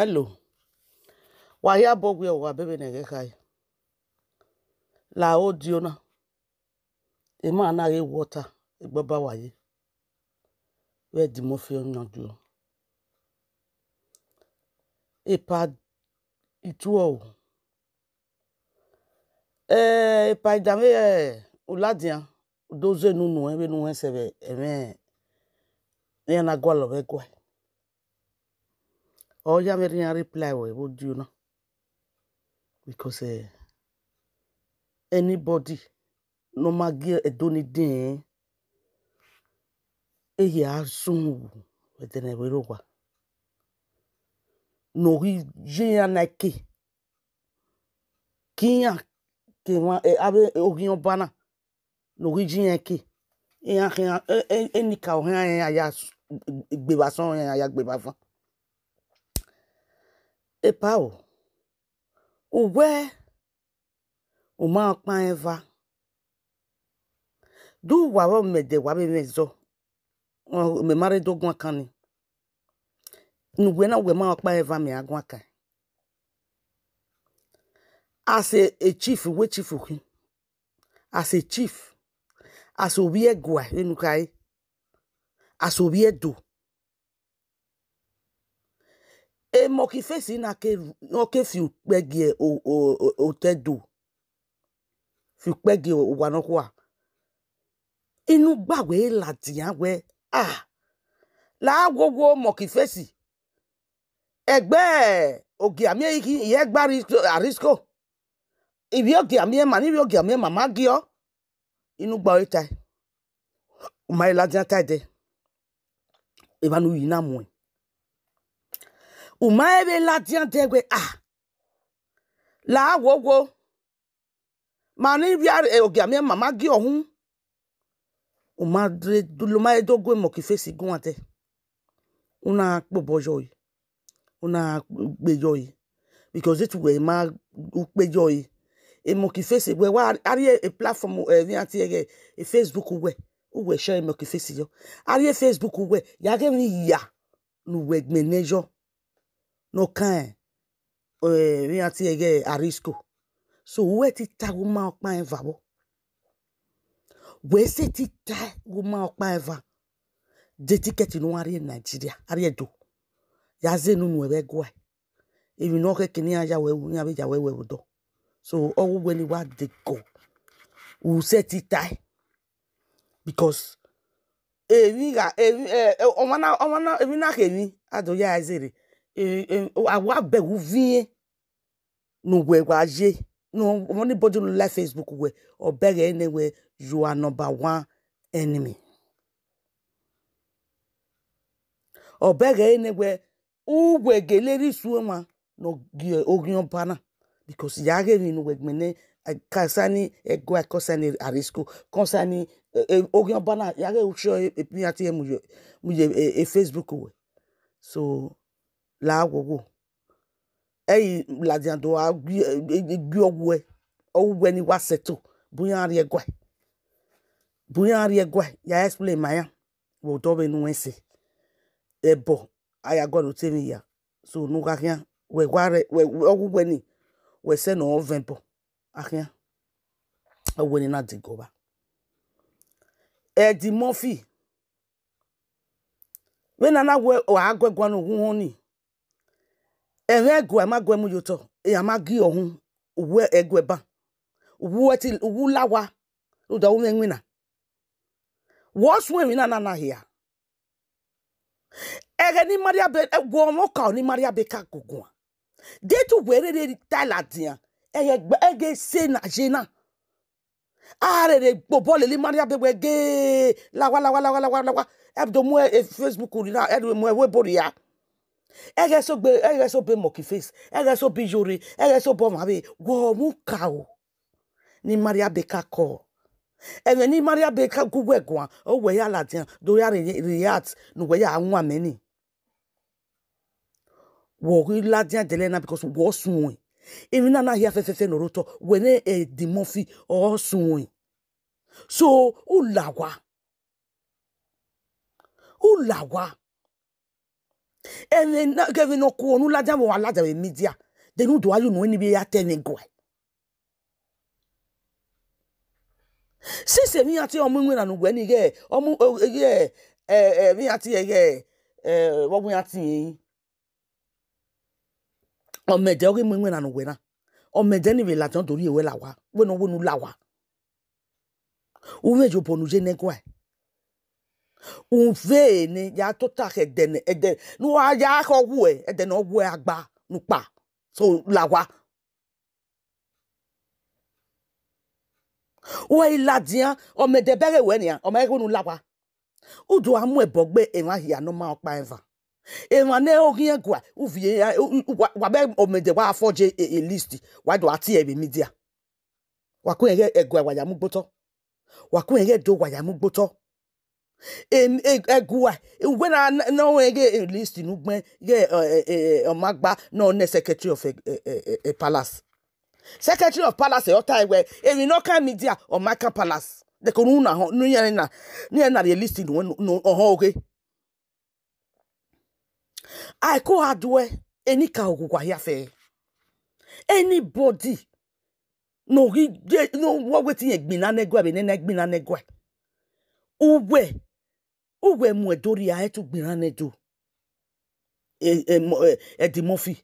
Hello. Wahia bogwe wa bebe nege kai. La na. Ema anaghị water igbaba e waye. We di mo fi na du. Ipa e itu o. Eh ipa e idame eh uladian doze nunu ebe nu nsebe eme. Ya na or ya have ya reply or would do you know? Because uh, anybody no magi edoni din eyi asunwu wetene werogwa. No hi jenya naike. Kinya ke wa e abe ogiyan bana. No hi jenya ke. Eyan ke enika o hen ya ya gbeba son ya ya gbeba fan epa o uwe uma pa eva du wa wo me de wa me zo me mare do gwan kan ni nuwe na we ma pa eva me agwan kan as a, chief we chief ukun as a chief as obi egwa enukai as obi edo e mo ki fesi na ke no ke fi pegie o o o tedo fi pegie o wa no kwa inu gbagbe lati an ah la gogo mo ki fesi egbe oge ami iki e iye gbari arisko ibi oge ami e ma ni ibi oge ami mama e gio inu gba ita o mai lati an tade ibanu yi na mu Uma ebe ladian degwe ah la laagwogwo mana iri eh, ogiamie mama gi ohun umaedogwe mokifesi gunwate una kpobojoi una gbejoi because it were ma e ukpejoi emokifesi we wa ari e platform evi eh, anti ege a e facebook we uwe share mo emokifesi yo ari a e facebook we yage ni ya nuwe gmenejo no kan eh ati ege arisko so we ti ta wo ma opa eva bo we se ti ta wo ma opa eva de ticket no are in Nigeria are edo ya ze nu nu ebe gwa if you no ke kini aja we wu ya be ja we we do so owo we ni wa de go we se ti ta e. because ewi eh, ga ewi eh ọmọ na ọmọ na ewi na ke ni adoya ezere awa bewu vie nu we wa ye no anybody no like Facebook we or beg anywhere you are number one enemy. Or beg anywhere uwe geleri suema no gie ogion pana Facebook làághòwò eyi ladiando aghiogwe ohuweni waseto buyariegue buyariegue ya explain maya wodovenuwese ebo ayagorotemiya so nugakhian ohuweni wesenovenbo akhian ohuweni nadigowa edimofi wenana we agweguanohuhoni ehe egu ama gu mu yoto e gi ohun uwe egu ba uwe ti uwu lawa udo uwe nwina what's when we na na here ege ni maria be egu ka ni maria be ka gugun de tu were re tala dian ege ege se na jena arere gbogbo lele maria be wege lawa lawa lawa lawa lawa ebido mu e, e facebook ri na edu mu e we ya ege so gbe ege so face ege so be yore ege so bo mabe wo o ni maria beka ko ege ni maria beka gugwe gwan o we ya ladian do ya react no we ya anwa meni wo ri ladian dele na because wo sun even na na here fe fe fe no roto we ne e di mofi o sun so u lawa And ene not kevi no ko No la or ala in media They nu do any no ni bi ya Since go sese mi ati omu nwe na nu gwe ni ge omu ye eh eh mi ati ye eh wogun ati yin ọmẹjẹ orí mu ìwé nànú wẹ náà ọmẹjẹ níbi ìlàjọ torí ìwé làwà no wẹnu làwà òun èjò bọ̀nù jẹ́ nẹ́gọ́ ẹ̀ unvee ni ya tota ke dene eden nu a ya ko wue eden owe agba nu pa so lawa we iladian o me de bere we nian o me ko nu lawa udu amu ebogbe ewan hia no ma opa enva ewan ne ogien gwa uvie wa be o me de wa forge a list wa do ati e media wa ko ege egwa wa ya mu gboto wa ko ege do wa ya mu gboto egua ugwena n'onwe ge list n'ugbe ge ọmagba n'one secretary of a palace secretary of palace ọta iwe eri n'ọka media ọmaka palace dekọrọ unu ahụ n'unyere na n'unyere na list n'ọha oge aiko adue eni ka ogwugwa ya fe anybody no gi no wo wetin egbina negwe be ne egbina negwe uwe mu edori a etu gbira nedu edimofi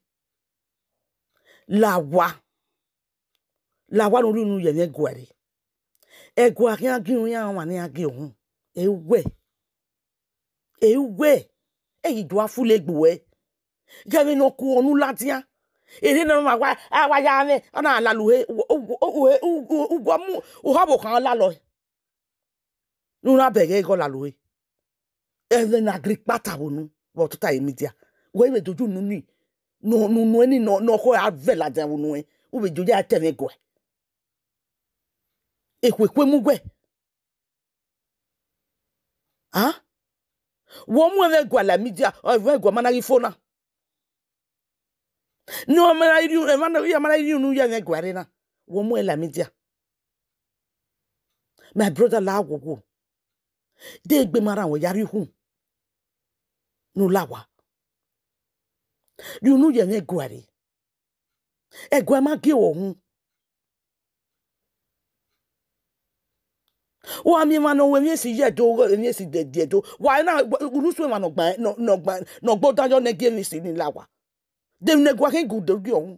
lawa lawa lórí inú yẹn yẹn guari ẹgùn akínyàgírun yẹn àwọn àníyàgí òun ewé ewé èyí dùn afúlẹ̀gbò ẹ gẹ́gẹ́ náà kú ọ̀nù látìyà èdè náà máa wá àwa yára ní ọ̀nà àlàlùwẹ̀ ugbọ́mú uhọ́bù kan lálọ́ nínú abẹ̀gẹ́ ikọ̀ làlùwẹ̀ ɛvɛ na agri kpata wo nu wɔ tuta yi mi dia wɔ ebe doju nu nui nɔ nu nue ni nɔ nɔ kɔ avɛ la dia wo nue wo be doju atɛ mi gɔɛ ekpekpe mu gɔɛ ha wɔ mu ɛvɛ gɔɛ la mi dia ɛvɛ gɔɛ mana yi fo na ni wɔn mana yi ɛvɛ mana yi nu yɛ ɛvɛ gɔɛ re na wɔ mu ɛla mi dia my brother la agogo de gbe mara àwọn yari hun n'ụlọawa dị unu yenye egwuari egwema gị onwu wa mi ma n'onwe mi esi yẹ do mi esi dẹdẹ do wa ẹ náà urusu ma n'ọgbà n'ọgbà n'ọgbọ dájọ n'egé mi si nílá e wa dem e ne gwa kengu dogi ọhún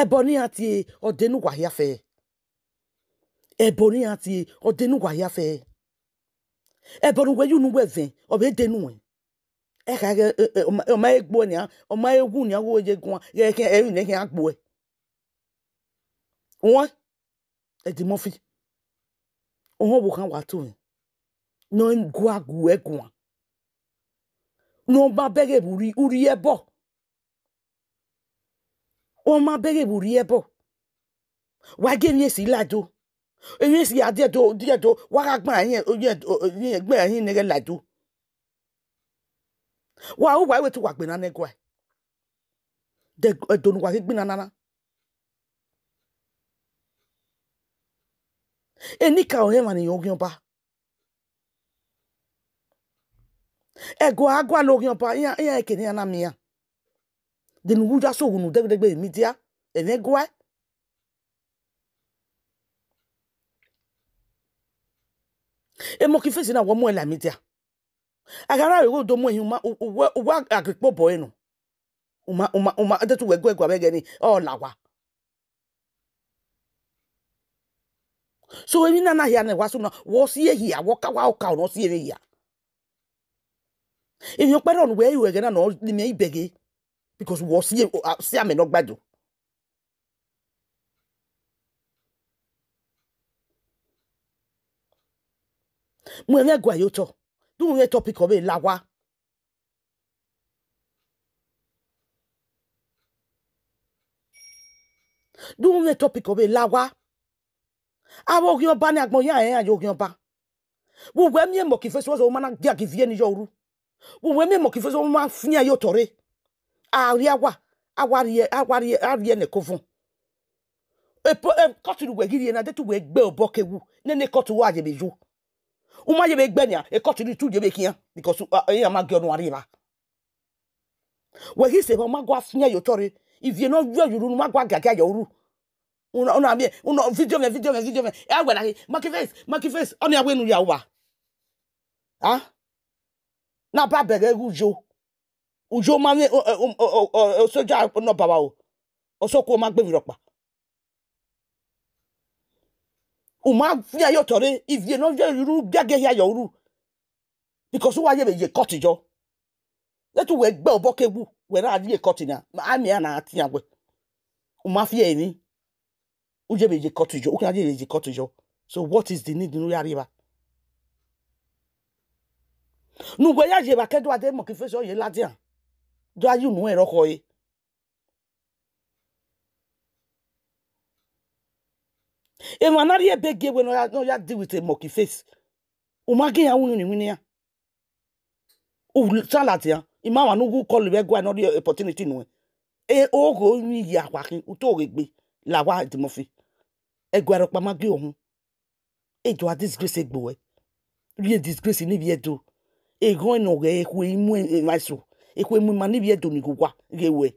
ẹbọ ní àti ọdẹnu wàyà fẹ ẹbọ ní àti ọdẹnu wàyà fẹ ebere uwe yunu uwe ve obe denu we eka ge oma egbo ni oma egu ni awo ye gun ye ke e ni ke agbo e won e di mo fi ohun bo kan wa to we no gu agu egun no ba bege buri uri ebo o ma bege buri ebo wa ge ni esi lado eyi si adeɛ to deɛ to waka gbã yɛ yɛ yɛ gbã yɛ nege la do wa awo wa ewe to wa gbena ne goa e. de edonu wa ke gbena nana eni ka o hema ni yogi ba ego agwa logi ba ya ya ekene na mia denu wuja so wunu degbe mi dia ene goa e. Emo emokifesi na wɔn mu elamidia agara awo do mu ehima uwe uwe agripo bɔ enu uma uma uma adetu wegu egu abege ni ɔlawa so ebi nana hia na wasu na wɔsi ehia wɔka wa ɔka ɔna ɔsi ehia ehia kpɛrɛ ɔnu wɛ eyi wɛgɛ na na ɔdi mi ibege because wɔsi si ame na ɔgbadzo. mwene gwa yoto. Du mwene topi kobe lawa. Du mwene topi kobe lawa. Awo gyo ba ni agmo ya en ayo gyo ba. Wo we mi mo ki feso so mana dia ki vie ni yoru. Wo we mi mo ki feso ma fia yo tore. Ari awa, awari awari ari ne kofun. E po e kotu we giri na de tu we gbe obo kewu. Ne ne kotu wa je bejo. ụmụ ye be ya e ko tiri tu ye be kian because e ma ge onu arriva we he say ma gaga vidio vidio vidio na he ya wa ah na ba bere ujo ujo ma ni soja no baba o osoko uma via yo tore if you no je ru bia ya yo ru because wa ye be ye cut jo let we gbe obo kebu we na ye cut na ami na ati agwe uma fie ni uje be ye cut jo u kan ye ye cut jo so what is the need no ya riba nu gwe ya je ba kedo ade mo ki fe so ye ladian do ayu nu ero ko yi emu anari ye bege we no ya no ya deal with a monkey face umage ya wunu ni wini ya u salad ya ima wa nugu call we go another opportunity no e ogo ni ya wakin u to regbe la wa di mo fi egwaro pa magi E ejo a disgrace boy. we rie disgrace ni bi E egon no ge ku imu maiso ekwe mu ma ni bi edo ni gugwa ge we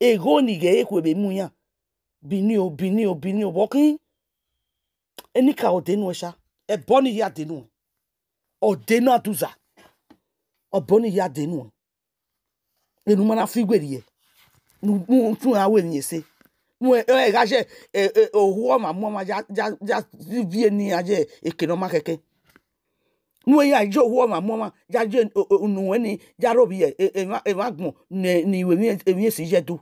E go ni ge ekwe be mu ya bini bini bini o o binio binio binio wɔkin enika ɔdenu ɛsha ɛbɔ ni ya denu ɔdenu aduza ɔbɔ ni ya denu enu mana fi gberi yɛ nu nu tun awo eniyan se nu ɛ ɛ gajɛ ɛ ɛ owu ɔma mu ɔma ja ja ja vie ni ajɛ ekele ɔma kɛkɛ nu eya ijo owu ɔma mu ɔma ja jɛ nu wɛni ja robi yɛ ɛ ɛ ma gbɔn ne ni iwe mi esi jɛ do.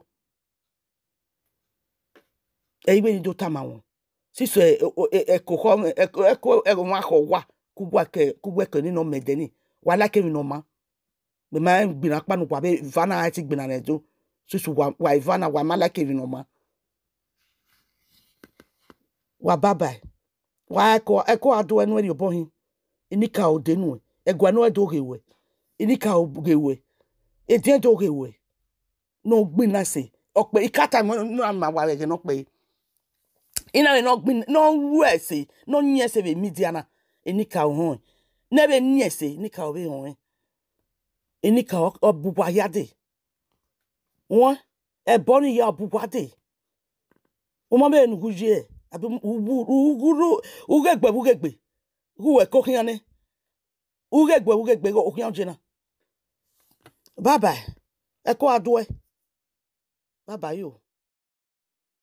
e ni e. E do tama wọn sísọ ẹkọ họ ẹkọ ẹkọ wọn akọ wa kúgbọ nínú ni wà lákẹrin nọ gbìnà wà bẹ ti gbìnà rẹ do sísọ wà wà má wà bàbà wà ẹkọ ẹkọ adó ẹnu ẹni ọbọ hin inika òdenu ẹgọ ẹnu ẹdọ òhèwẹ inika òhèwẹ èdè ẹdọ òhèwẹ n'ogbin náà sè ọpẹ ìkàtà mọ nínú àmàwà rẹ yìí. ina ne nɔgbin nɔwɛse nɔnyɛse be midiana enika ohun ne be nyɛse nika obe ohun e. enika ɔbubua yade wɔn ɛbɔ ni ya ɔbubua de wɔn bɛ nugu yie e. abi ugu uguru ugegbe ugegbe uwe kokiyan ne ugegbe ugegbe okiyan jena bye bye adu adoɛ bye bye yo.